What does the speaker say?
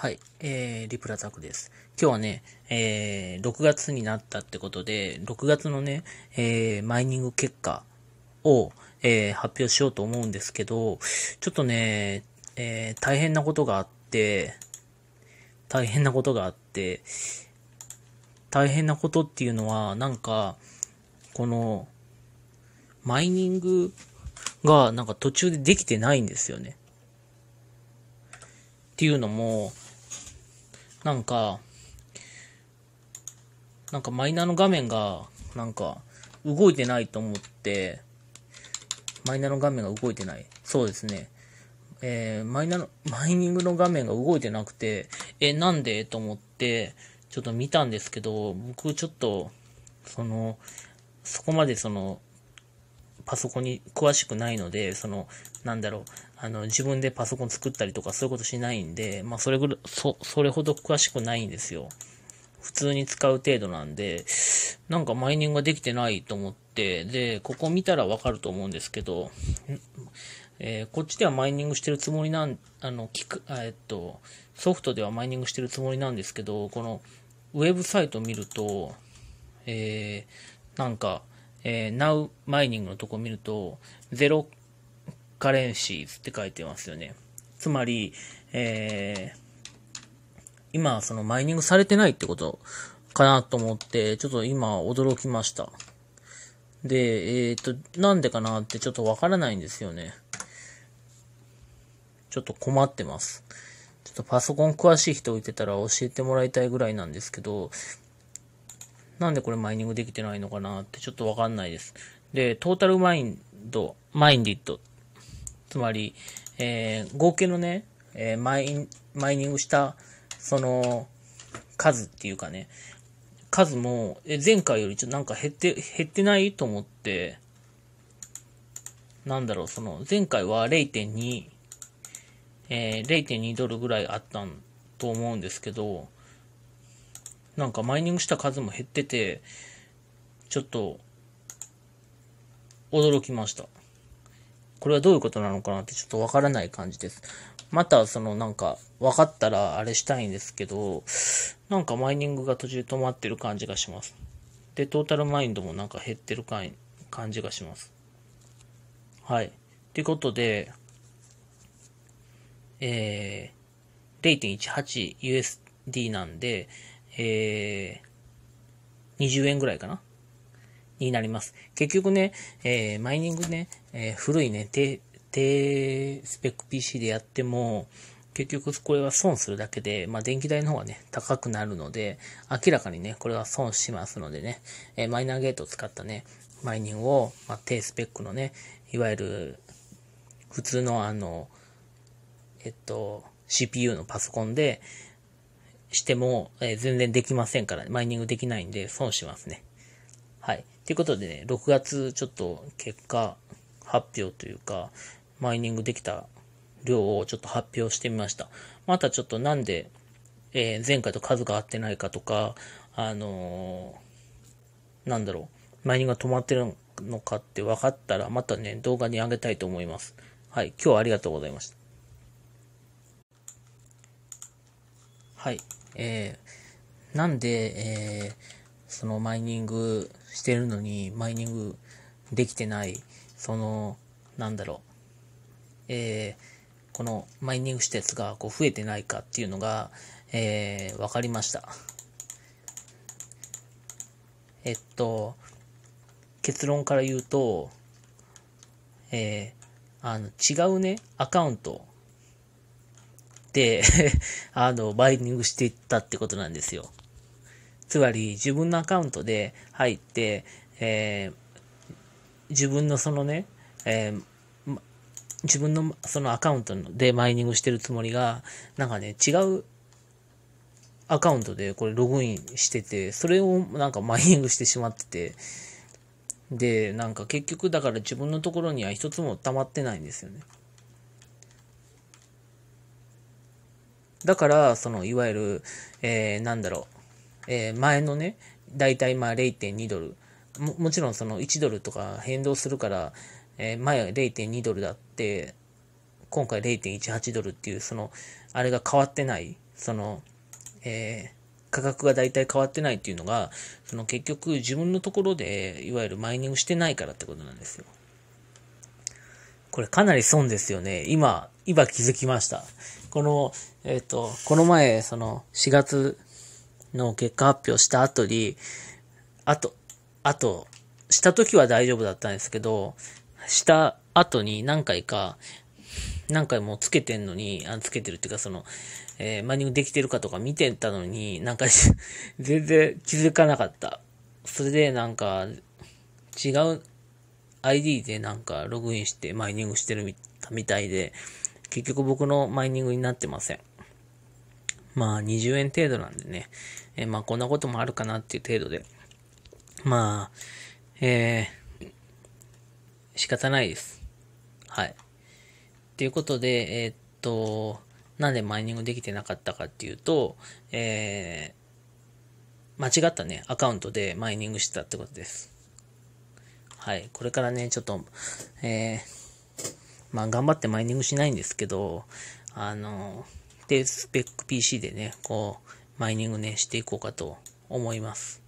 はい、えー、リプラザクです。今日はね、えー、6月になったってことで、6月のね、えー、マイニング結果を、えー、発表しようと思うんですけど、ちょっとね、えー、大変なことがあって、大変なことがあって、大変なことっていうのは、なんか、この、マイニングが、なんか途中でできてないんですよね。っていうのも、なんか、なんかマイナーの画面が、なんか、動いてないと思って、マイナーの画面が動いてない。そうですね。えー、マイナーの、マイニングの画面が動いてなくて、え、なんでと思って、ちょっと見たんですけど、僕ちょっと、その、そこまでその、パソコンに詳しくないので、その、なんだろう、あの、自分でパソコン作ったりとかそういうことしないんで、まあ、それぐらい、そ、それほど詳しくないんですよ。普通に使う程度なんで、なんかマイニングができてないと思って、で、ここ見たらわかると思うんですけど、えー、こっちではマイニングしてるつもりなん、あの、聞く、えっと、ソフトではマイニングしてるつもりなんですけど、この、ウェブサイト見ると、えー、なんか、えー、Now Mining のとこ見ると、ロ。カレンシーズって書いてますよね。つまり、えー、今、そのマイニングされてないってことかなと思って、ちょっと今驚きました。で、えっ、ー、と、なんでかなってちょっとわからないんですよね。ちょっと困ってます。ちょっとパソコン詳しい人いてたら教えてもらいたいぐらいなんですけど、なんでこれマイニングできてないのかなってちょっとわかんないです。で、トータルマインド、マインディットつまり、えー、合計のね、えー、マイマイニングした、その、数っていうかね、数も、え、前回よりちょっとなんか減って、減ってないと思って、なんだろう、その、前回は0.2、えー、0.2ドルぐらいあったんと思うんですけど、なんかマイニングした数も減ってて、ちょっと、驚きました。これはどういうことなのかなってちょっとわからない感じです。また、そのなんか、わかったらあれしたいんですけど、なんかマイニングが途中止まってる感じがします。で、トータルマインドもなんか減ってる感じがします。はい。っいうことで、えー、0.18USD なんで、えー、20円ぐらいかなになります。結局ね、えー、マイニングね、えー、古いね、低、低スペック PC でやっても、結局これは損するだけで、まあ、電気代の方がね、高くなるので、明らかにね、これは損しますのでね、えー、マイナーゲートを使ったね、マイニングを、まあ、低スペックのね、いわゆる、普通のあの、えっと、CPU のパソコンでしても、えー、全然できませんから、マイニングできないんで損しますね。はい。ということでね、6月ちょっと結果発表というか、マイニングできた量をちょっと発表してみました。またちょっとなんで、えー、前回と数が合ってないかとか、あのー、なんだろう、マイニングが止まってるのかって分かったら、またね、動画に上げたいと思います。はい、今日はありがとうございました。はい、えー、なんで、えー、そのマイニングしてるのに、マイニングできてない、その、なんだろう、えー、このマイニング施設がこう増えてないかっていうのが、えー、わかりました。えっと、結論から言うと、えー、あの、違うね、アカウントで あの、バイニングしていったってことなんですよ。つまり自分のアカウントで入って、えー、自分のそのね、えー、自分のそのアカウントでマイニングしてるつもりが、なんかね、違うアカウントでこれログインしてて、それをなんかマイニングしてしまってて、で、なんか結局だから自分のところには一つも溜まってないんですよね。だから、その、いわゆる、えー、なんだろう、えー、前のね、だいたいまあ0.2ドルも、もちろんその1ドルとか変動するから、えー、前は0.2ドルだって、今回0.18ドルっていう、その、あれが変わってない、その、えー、価格が大体変わってないっていうのが、その結局自分のところで、いわゆるマイニングしてないからってことなんですよ。これかなり損ですよね。今、今気づきました。この、えっ、ー、と、この前、その4月の結果発表した後に、あと、あと、した時は大丈夫だったんですけど、した後に何回か、何回もつけてんのに、あつけてるっていうか、その、えー、マニングできてるかとか見てたのに、なんか 全然気づかなかった。それでなんか、違う ID でなんかログインしてマイニングしてるみたいで、結局僕のマイニングになってません。まあ20円程度なんでね、えー、まあこんなこともあるかなっていう程度で、まあ、えー、仕方ないです。はい。ということで、えー、っと、なんでマイニングできてなかったかっていうと、えー、間違ったね、アカウントでマイニングしてたってことです。はい。これからね、ちょっと、えー、まあ、頑張ってマイニングしないんですけど、あのーで、スペック PC でね、こう、マイニングね、していこうかと思います。